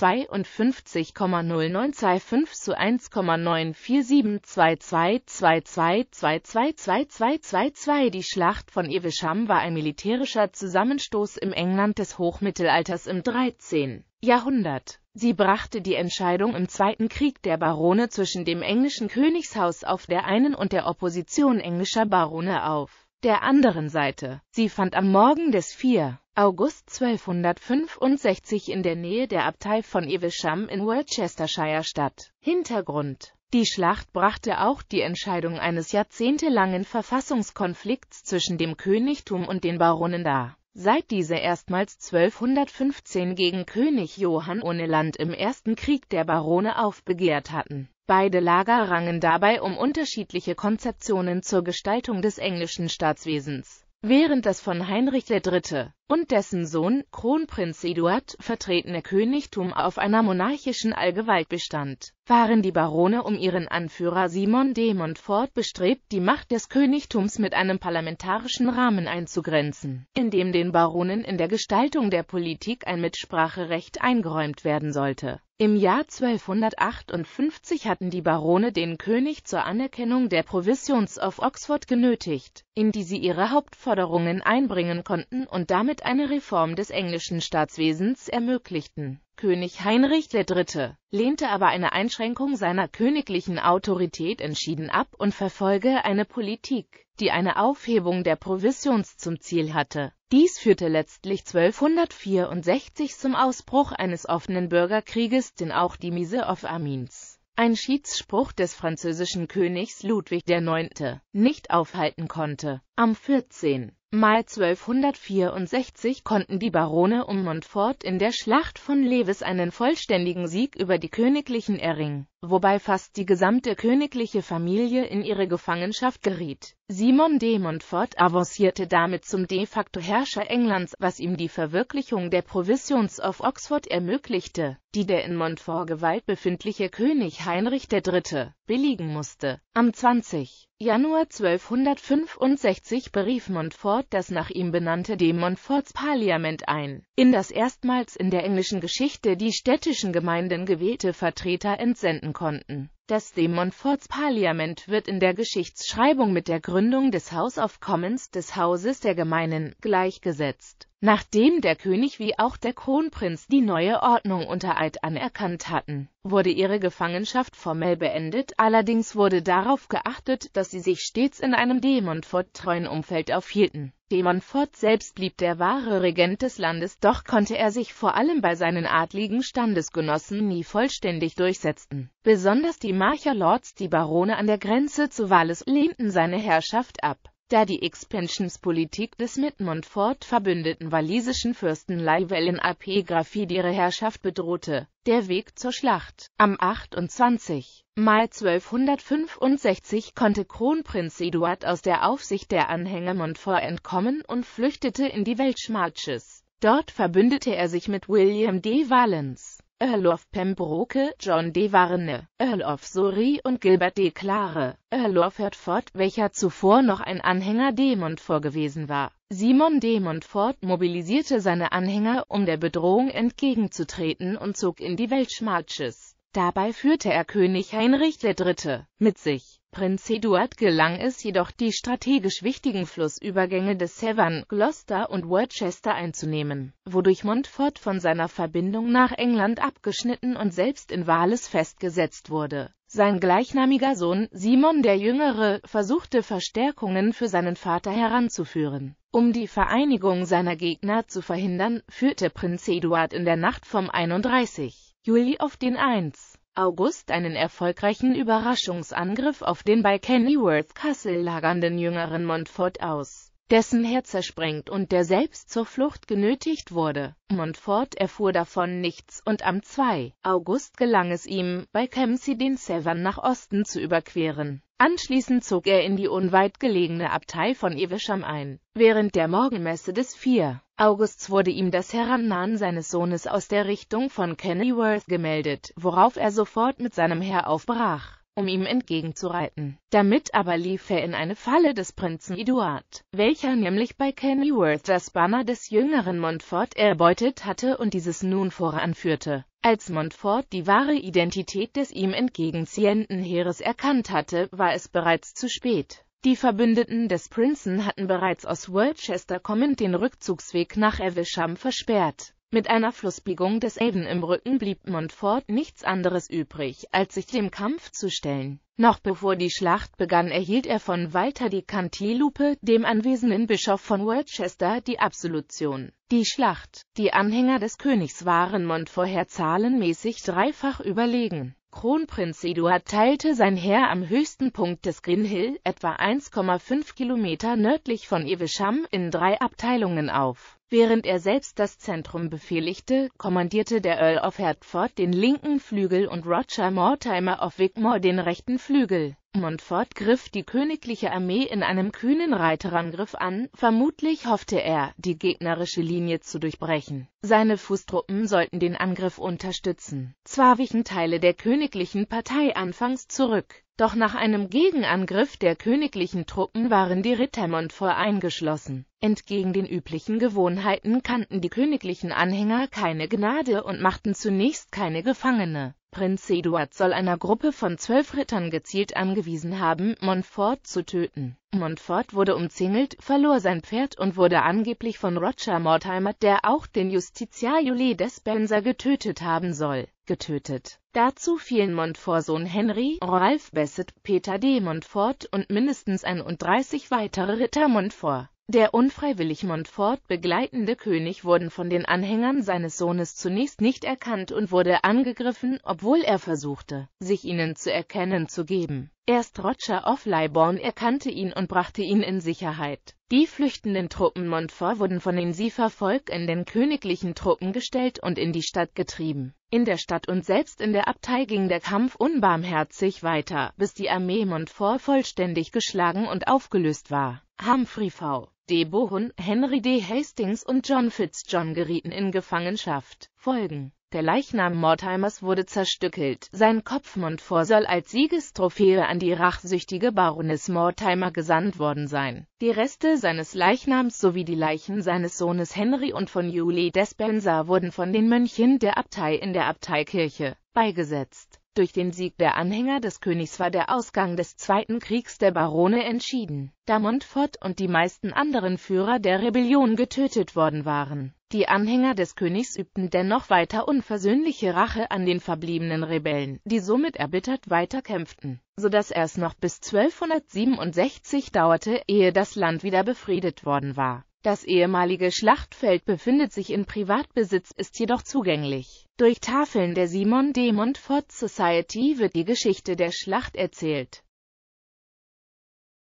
52,0925 zu 1,947222222222 Die Schlacht von Evesham war ein militärischer Zusammenstoß im England des Hochmittelalters im 13. Jahrhundert. Sie brachte die Entscheidung im Zweiten Krieg der Barone zwischen dem englischen Königshaus auf der einen und der Opposition englischer Barone auf der anderen Seite. Sie fand am Morgen des 4. August 1265 in der Nähe der Abtei von Evesham in Worcestershire statt. Hintergrund Die Schlacht brachte auch die Entscheidung eines jahrzehntelangen Verfassungskonflikts zwischen dem Königtum und den Baronen dar. Seit diese erstmals 1215 gegen König Johann ohne Land im Ersten Krieg der Barone aufbegehrt hatten, Beide Lager rangen dabei um unterschiedliche Konzeptionen zur Gestaltung des englischen Staatswesens. Während das von Heinrich III und dessen Sohn, Kronprinz Eduard, vertretene Königtum auf einer monarchischen Allgewalt bestand, waren die Barone um ihren Anführer Simon de Montfort bestrebt, die Macht des Königtums mit einem parlamentarischen Rahmen einzugrenzen, in dem den Baronen in der Gestaltung der Politik ein Mitspracherecht eingeräumt werden sollte. Im Jahr 1258 hatten die Barone den König zur Anerkennung der Provisions of Oxford genötigt, in die sie ihre Hauptforderungen einbringen konnten und damit damit eine Reform des englischen Staatswesens ermöglichten. König Heinrich III. lehnte aber eine Einschränkung seiner königlichen Autorität entschieden ab und verfolge eine Politik, die eine Aufhebung der Provisions zum Ziel hatte. Dies führte letztlich 1264 zum Ausbruch eines offenen Bürgerkrieges, den auch die Mise of Amins, ein Schiedsspruch des französischen Königs Ludwig IX., nicht aufhalten konnte. Am 14. Mal 1264 konnten die Barone um Montfort in der Schlacht von Levis einen vollständigen Sieg über die Königlichen erringen wobei fast die gesamte königliche Familie in ihre Gefangenschaft geriet. Simon de Montfort avancierte damit zum de facto Herrscher Englands, was ihm die Verwirklichung der Provisions of Oxford ermöglichte, die der in Montfort Gewalt befindliche König Heinrich III. billigen musste. Am 20. Januar 1265 berief Montfort das nach ihm benannte de Montforts Parlament ein, in das erstmals in der englischen Geschichte die städtischen Gemeinden gewählte Vertreter entsenden finden konnten. Das Demonfords Parlament wird in der Geschichtsschreibung mit der Gründung des House of Commons des Hauses der Gemeinden gleichgesetzt Nachdem der König wie auch der Kronprinz die neue Ordnung unter Eid anerkannt hatten, wurde ihre Gefangenschaft formell beendet, allerdings wurde darauf geachtet, dass sie sich stets in einem Demonfort-treuen Umfeld aufhielten. Demonfort selbst blieb der wahre Regent des Landes, doch konnte er sich vor allem bei seinen adligen Standesgenossen nie vollständig durchsetzen. Besonders die Marcher Lords, die Barone an der Grenze zu Wales, lehnten seine Herrschaft ab da die Expansionspolitik des mit Montfort verbündeten walisischen Fürsten Llywelyn ap Graffied ihre Herrschaft bedrohte. Der Weg zur Schlacht. Am 28. Mai 1265 konnte Kronprinz Eduard aus der Aufsicht der Anhänger Montfort entkommen und flüchtete in die Welsch Marches. Dort verbündete er sich mit William D. Valens. Earl of Pembroke, John de Warne, Earl of Surrey und Gilbert de Clare, Earl of Hertford, welcher zuvor noch ein Anhänger de Montfort gewesen war. Simon de Montfort mobilisierte seine Anhänger, um der Bedrohung entgegenzutreten und zog in die Welchmarches. Dabei führte er König Heinrich III. mit sich. Prinz Eduard gelang es jedoch, die strategisch wichtigen Flussübergänge des Severn, Gloucester und Worcester einzunehmen, wodurch Montfort von seiner Verbindung nach England abgeschnitten und selbst in Wales festgesetzt wurde. Sein gleichnamiger Sohn, Simon der Jüngere, versuchte Verstärkungen für seinen Vater heranzuführen. Um die Vereinigung seiner Gegner zu verhindern, führte Prinz Eduard in der Nacht vom 31. Juli auf den 1. August einen erfolgreichen Überraschungsangriff auf den bei Kennyworth Castle lagernden jüngeren Montfort aus, dessen Herz zersprengt und der selbst zur Flucht genötigt wurde. Montfort erfuhr davon nichts und am 2. August gelang es ihm, bei Kempsey den Severn nach Osten zu überqueren. Anschließend zog er in die unweit gelegene Abtei von Evesham ein. Während der Morgenmesse des 4. August wurde ihm das Herannahen seines Sohnes aus der Richtung von Kennyworth gemeldet, worauf er sofort mit seinem Heer aufbrach, um ihm entgegenzureiten. Damit aber lief er in eine Falle des Prinzen Eduard, welcher nämlich bei Kennyworth das Banner des jüngeren Montfort erbeutet hatte und dieses nun voranführte. Als Montfort die wahre Identität des ihm entgegenziehenden Heeres erkannt hatte, war es bereits zu spät. Die Verbündeten des Prinzen hatten bereits aus Worcester kommend den Rückzugsweg nach Evesham versperrt. Mit einer Flussbiegung des Avon im Rücken blieb Montfort nichts anderes übrig, als sich dem Kampf zu stellen. Noch bevor die Schlacht begann erhielt er von Walter die Cantilupe, dem anwesenden Bischof von Worcester, die Absolution. Die Schlacht, die Anhänger des Königs waren Montfort zahlenmäßig dreifach überlegen. Kronprinz Eduard teilte sein Heer am höchsten Punkt des Green Hill, etwa 1,5 Kilometer nördlich von Evesham, in drei Abteilungen auf Während er selbst das Zentrum befehligte, kommandierte der Earl of Hertford den linken Flügel und Roger Mortimer of Wigmore den rechten Flügel. Montfort griff die königliche Armee in einem kühnen Reiterangriff an, vermutlich hoffte er, die gegnerische Linie zu durchbrechen. Seine Fußtruppen sollten den Angriff unterstützen. Zwar wichen Teile der königlichen Partei anfangs zurück, doch nach einem Gegenangriff der königlichen Truppen waren die Ritter Montfort eingeschlossen. Entgegen den üblichen Gewohnheiten kannten die königlichen Anhänger keine Gnade und machten zunächst keine Gefangene. Prinz Eduard soll einer Gruppe von zwölf Rittern gezielt angewiesen haben, Montfort zu töten. Montfort wurde umzingelt, verlor sein Pferd und wurde angeblich von Roger Mortimer, der auch den Justiziar Julie Despenser getötet haben soll, getötet. Dazu fielen Montfort Sohn Henry, Ralph Bassett, Peter D. Montfort und mindestens 31 weitere Ritter Montfort der unfreiwillig Montfort begleitende König wurden von den Anhängern seines Sohnes zunächst nicht erkannt und wurde angegriffen, obwohl er versuchte, sich ihnen zu erkennen zu geben. Erst Roger of Leiborn erkannte ihn und brachte ihn in Sicherheit. Die flüchtenden Truppen Montfort wurden von dem Sie-Verfolg in den königlichen Truppen gestellt und in die Stadt getrieben. In der Stadt und selbst in der Abtei ging der Kampf unbarmherzig weiter, bis die Armee Montfort vollständig geschlagen und aufgelöst war. Humphrey V. De Bohun, Henry D. Hastings und John Fitzjohn gerieten in Gefangenschaft. Folgen der Leichnam Mortimers wurde zerstückelt, sein Kopfmundvor soll als Siegestrophäe an die rachsüchtige Baroness Mortimer gesandt worden sein. Die Reste seines Leichnams sowie die Leichen seines Sohnes Henry und von Julie Despenser wurden von den Mönchen der Abtei in der Abteikirche beigesetzt. Durch den Sieg der Anhänger des Königs war der Ausgang des Zweiten Kriegs der Barone entschieden, da Montfort und die meisten anderen Führer der Rebellion getötet worden waren. Die Anhänger des Königs übten dennoch weiter unversöhnliche Rache an den verbliebenen Rebellen, die somit erbittert weiter weiterkämpften, sodass es noch bis 1267 dauerte, ehe das Land wieder befriedet worden war. Das ehemalige Schlachtfeld befindet sich in Privatbesitz, ist jedoch zugänglich. Durch Tafeln der Simon de Montfort Society wird die Geschichte der Schlacht erzählt.